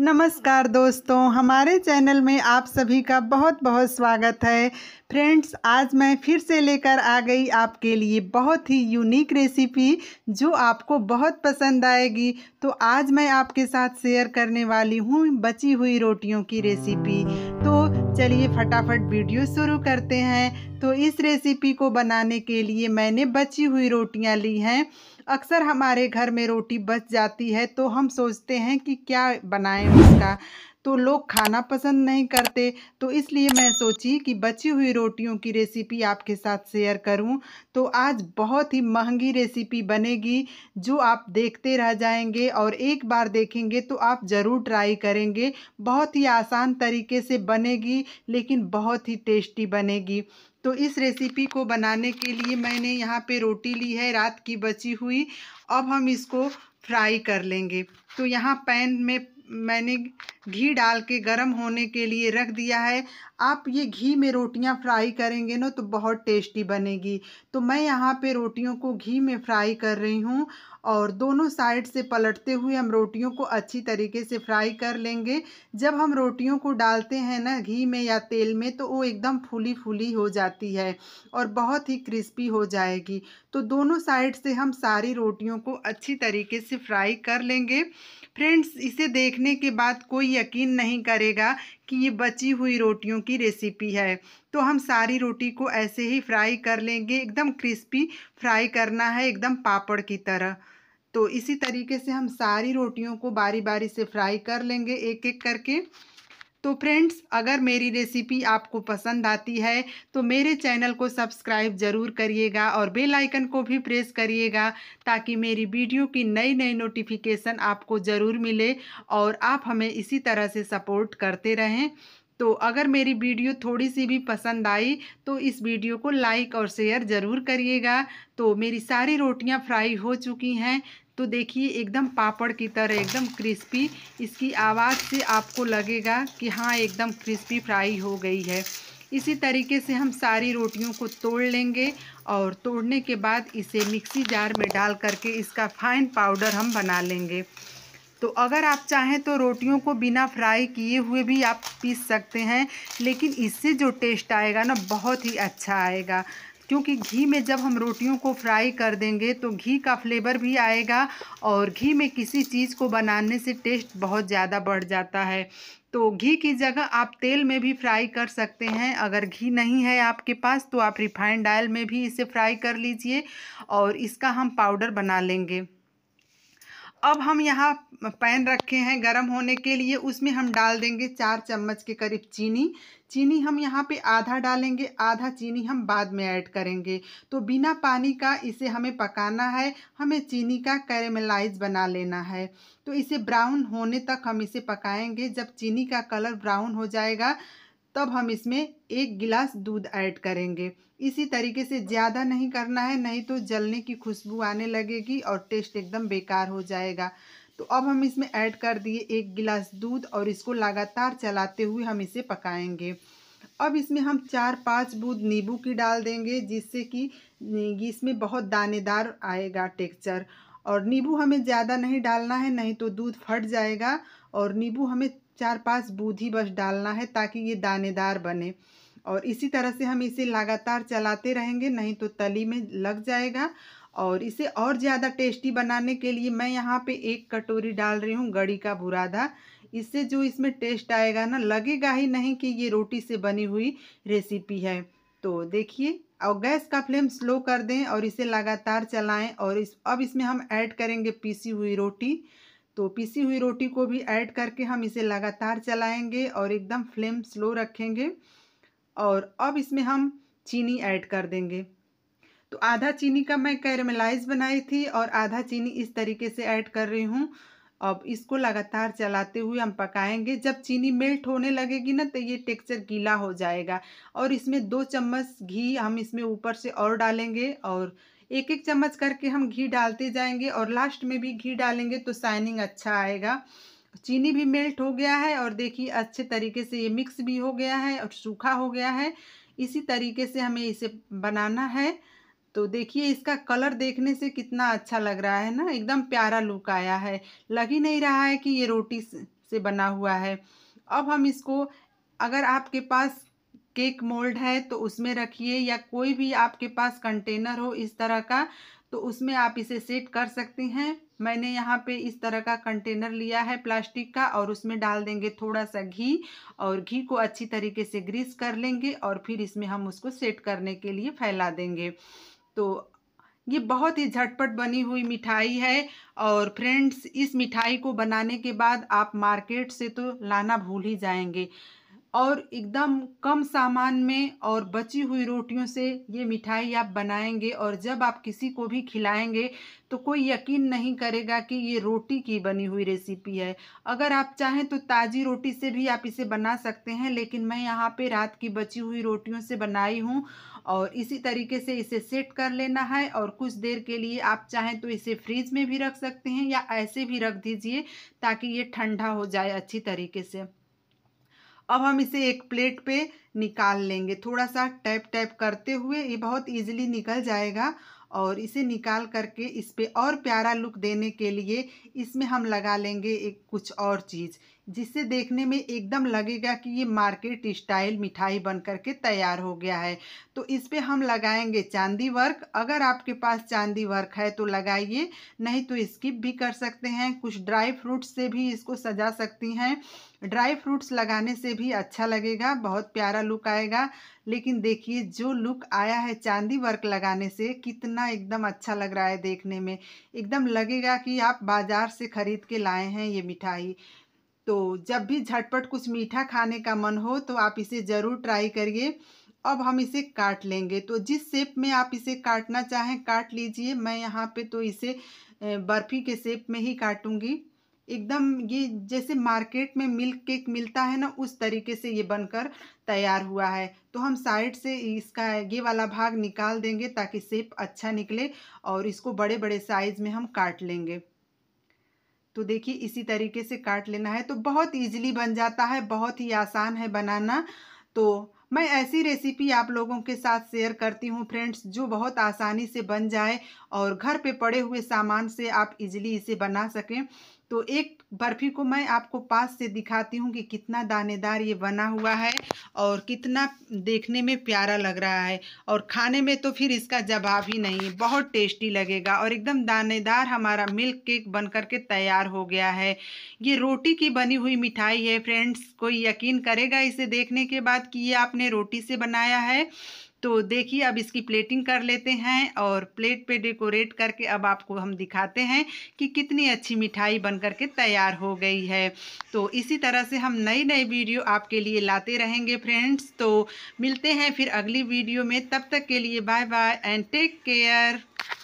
नमस्कार दोस्तों हमारे चैनल में आप सभी का बहुत बहुत स्वागत है फ्रेंड्स आज मैं फिर से लेकर आ गई आपके लिए बहुत ही यूनिक रेसिपी जो आपको बहुत पसंद आएगी तो आज मैं आपके साथ शेयर करने वाली हूँ बची हुई रोटियों की रेसिपी तो चलिए फटाफट वीडियो शुरू करते हैं तो इस रेसिपी को बनाने के लिए मैंने बची हुई रोटियां ली हैं अक्सर हमारे घर में रोटी बच जाती है तो हम सोचते हैं कि क्या बनाएं उसका तो लोग खाना पसंद नहीं करते तो इसलिए मैं सोची कि बची हुई रोटियों की रेसिपी आपके साथ शेयर करूं तो आज बहुत ही महंगी रेसिपी बनेगी जो आप देखते रह जाएंगे और एक बार देखेंगे तो आप ज़रूर ट्राई करेंगे बहुत ही आसान तरीके से बनेगी लेकिन बहुत ही टेस्टी बनेगी तो इस रेसिपी को बनाने के लिए मैंने यहाँ पे रोटी ली है रात की बची हुई अब हम इसको फ्राई कर लेंगे तो यहाँ पैन में मैंने घी डाल के गर्म होने के लिए रख दिया है आप ये घी में रोटियां फ्राई करेंगे ना तो बहुत टेस्टी बनेगी तो मैं यहाँ पे रोटियों को घी में फ्राई कर रही हूँ और दोनों साइड से पलटते हुए हम रोटियों को अच्छी तरीके से फ्राई कर लेंगे जब हम रोटियों को डालते हैं ना घी में या तेल में तो वो एकदम फूली फूली हो जाती है और बहुत ही क्रिस्पी हो जाएगी तो दोनों साइड से हम सारी रोटियों को अच्छी तरीके से फ्राई कर लेंगे फ्रेंड्स इसे देखने के बाद कोई यकीन नहीं करेगा कि ये बची हुई रोटियों की रेसिपी है तो हम सारी रोटी को ऐसे ही फ्राई कर लेंगे एकदम क्रिस्पी फ्राई करना है एकदम पापड़ की तरह तो इसी तरीके से हम सारी रोटियों को बारी बारी से फ्राई कर लेंगे एक एक करके तो फ्रेंड्स अगर मेरी रेसिपी आपको पसंद आती है तो मेरे चैनल को सब्सक्राइब ज़रूर करिएगा और बेल आइकन को भी प्रेस करिएगा ताकि मेरी वीडियो की नई नई नोटिफिकेशन आपको ज़रूर मिले और आप हमें इसी तरह से सपोर्ट करते रहें तो अगर मेरी वीडियो थोड़ी सी भी पसंद आई तो इस वीडियो को लाइक और शेयर ज़रूर करिएगा तो मेरी सारी रोटियां फ्राई हो चुकी हैं तो देखिए एकदम पापड़ की तरह एकदम क्रिस्पी इसकी आवाज़ से आपको लगेगा कि हाँ एकदम क्रिस्पी फ्राई हो गई है इसी तरीके से हम सारी रोटियों को तोड़ लेंगे और तोड़ने के बाद इसे मिक्सी जार में डाल करके इसका फाइन पाउडर हम बना लेंगे तो अगर आप चाहें तो रोटियों को बिना फ्राई किए हुए भी आप पीस सकते हैं लेकिन इससे जो टेस्ट आएगा ना बहुत ही अच्छा आएगा क्योंकि घी में जब हम रोटियों को फ्राई कर देंगे तो घी का फ्लेवर भी आएगा और घी में किसी चीज़ को बनाने से टेस्ट बहुत ज़्यादा बढ़ जाता है तो घी की जगह आप तेल में भी फ्राई कर सकते हैं अगर घी नहीं है आपके पास तो आप रिफाइंड ऑयल में भी इसे फ्राई कर लीजिए और इसका हम पाउडर बना लेंगे अब हम यहाँ पैन रखे हैं गर्म होने के लिए उसमें हम डाल देंगे चार चम्मच के करीब चीनी चीनी हम यहाँ पे आधा डालेंगे आधा चीनी हम बाद में ऐड करेंगे तो बिना पानी का इसे हमें पकाना है हमें चीनी का कैरेमलाइज बना लेना है तो इसे ब्राउन होने तक हम इसे पकाएंगे जब चीनी का कलर ब्राउन हो जाएगा तब हम इसमें एक गिलास दूध ऐड करेंगे इसी तरीके से ज़्यादा नहीं करना है नहीं तो जलने की खुशबू आने लगेगी और टेस्ट एकदम बेकार हो जाएगा तो अब हम इसमें ऐड कर दिए एक गिलास दूध और इसको लगातार चलाते हुए हम इसे पकाएंगे अब इसमें हम चार पाँच बूंद नींबू की डाल देंगे जिससे कि इसमें बहुत दानेदार आएगा टेक्सचर और नींबू हमें ज़्यादा नहीं डालना है नहीं तो दूध फट जाएगा और नींबू हमें चार पांच बूंद बस डालना है ताकि ये दानेदार बने और इसी तरह से हम इसे लगातार चलाते रहेंगे नहीं तो तली में लग जाएगा और इसे और ज़्यादा टेस्टी बनाने के लिए मैं यहाँ पे एक कटोरी डाल रही हूँ गड़ी का बुरादा इससे जो इसमें टेस्ट आएगा ना लगेगा ही नहीं कि ये रोटी से बनी हुई रेसिपी है तो देखिए और गैस का फ्लेम स्लो कर दें और इसे लगातार चलाएं और इस अब इसमें हम ऐड करेंगे पीसी हुई रोटी तो पीसी हुई रोटी को भी ऐड करके हम इसे लगातार चलाएंगे और एकदम फ्लेम स्लो रखेंगे और अब इसमें हम चीनी ऐड कर देंगे तो आधा चीनी का मैं कैरमेलाइज बनाई थी और आधा चीनी इस तरीके से ऐड कर रही हूँ अब इसको लगातार चलाते हुए हम पकाएंगे जब चीनी मेल्ट होने लगेगी ना तो ये टेक्सचर गीला हो जाएगा और इसमें दो चम्मच घी हम इसमें ऊपर से और डालेंगे और एक एक चम्मच करके हम घी डालते जाएंगे और लास्ट में भी घी डालेंगे तो शाइनिंग अच्छा आएगा चीनी भी मेल्ट हो गया है और देखिए अच्छे तरीके से ये मिक्स भी हो गया है और सूखा हो गया है इसी तरीके से हमें इसे बनाना है तो देखिए इसका कलर देखने से कितना अच्छा लग रहा है ना एकदम प्यारा लुक आया है लग ही नहीं रहा है कि ये रोटी से बना हुआ है अब हम इसको अगर आपके पास केक मोल्ड है तो उसमें रखिए या कोई भी आपके पास कंटेनर हो इस तरह का तो उसमें आप इसे सेट कर सकती हैं मैंने यहाँ पे इस तरह का कंटेनर लिया है प्लास्टिक का और उसमें डाल देंगे थोड़ा सा घी और घी को अच्छी तरीके से ग्रीस कर लेंगे और फिर इसमें हम उसको सेट करने के लिए फैला देंगे तो ये बहुत ही झटपट बनी हुई मिठाई है और फ्रेंड्स इस मिठाई को बनाने के बाद आप मार्केट से तो लाना भूल ही जाएंगे और एकदम कम सामान में और बची हुई रोटियों से ये मिठाई आप बनाएंगे और जब आप किसी को भी खिलाएंगे तो कोई यकीन नहीं करेगा कि ये रोटी की बनी हुई रेसिपी है अगर आप चाहें तो ताज़ी रोटी से भी आप इसे बना सकते हैं लेकिन मैं यहाँ पे रात की बची हुई रोटियों से बनाई हूँ और इसी तरीके से इसे सेट कर लेना है और कुछ देर के लिए आप चाहें तो इसे फ्रिज में भी रख सकते हैं या ऐसे भी रख दीजिए ताकि ये ठंडा हो जाए अच्छी तरीके से अब हम इसे एक प्लेट पे निकाल लेंगे थोड़ा सा टैप टैप करते हुए ये बहुत इजीली निकल जाएगा और इसे निकाल करके इस पर और प्यारा लुक देने के लिए इसमें हम लगा लेंगे एक कुछ और चीज़ जिससे देखने में एकदम लगेगा कि ये मार्केट स्टाइल मिठाई बन करके तैयार हो गया है तो इस पर हम लगाएंगे चांदी वर्क अगर आपके पास चांदी वर्क है तो लगाइए नहीं तो स्किप भी कर सकते हैं कुछ ड्राई फ्रूट्स से भी इसको सजा सकती हैं ड्राई फ्रूट्स लगाने से भी अच्छा लगेगा बहुत प्यारा लुक आएगा लेकिन देखिए जो लुक आया है चांदी वर्क लगाने से कितना एकदम अच्छा लग रहा है देखने में एकदम लगेगा कि आप बाज़ार से ख़रीद के लाए हैं ये मिठाई तो जब भी झटपट कुछ मीठा खाने का मन हो तो आप इसे ज़रूर ट्राई करिए अब हम इसे काट लेंगे तो जिस शेप में आप इसे काटना चाहें काट लीजिए मैं यहाँ पे तो इसे बर्फ़ी के शेप में ही काटूंगी एकदम ये जैसे मार्केट में मिल्क केक मिलता है ना उस तरीके से ये बनकर तैयार हुआ है तो हम साइड से इसका ये वाला भाग निकाल देंगे ताकि शेप अच्छा निकले और इसको बड़े बड़े साइज़ में हम काट लेंगे तो देखिए इसी तरीके से काट लेना है तो बहुत ईजिली बन जाता है बहुत ही आसान है बनाना तो मैं ऐसी रेसिपी आप लोगों के साथ शेयर करती हूँ फ्रेंड्स जो बहुत आसानी से बन जाए और घर पे पड़े हुए सामान से आप इजीली इसे बना सकें तो एक बर्फ़ी को मैं आपको पास से दिखाती हूँ कि कितना दानेदार ये बना हुआ है और कितना देखने में प्यारा लग रहा है और खाने में तो फिर इसका जवाब ही नहीं बहुत टेस्टी लगेगा और एकदम दानेदार हमारा मिल्क केक बन करके तैयार हो गया है ये रोटी की बनी हुई मिठाई है फ्रेंड्स कोई यकीन करेगा इसे देखने के बाद कि ये आपने रोटी से बनाया है तो देखिए अब इसकी प्लेटिंग कर लेते हैं और प्लेट पे डेकोरेट करके अब आपको हम दिखाते हैं कि कितनी अच्छी मिठाई बन कर के तैयार हो गई है तो इसी तरह से हम नई नई वीडियो आपके लिए लाते रहेंगे फ्रेंड्स तो मिलते हैं फिर अगली वीडियो में तब तक के लिए bye bye and take care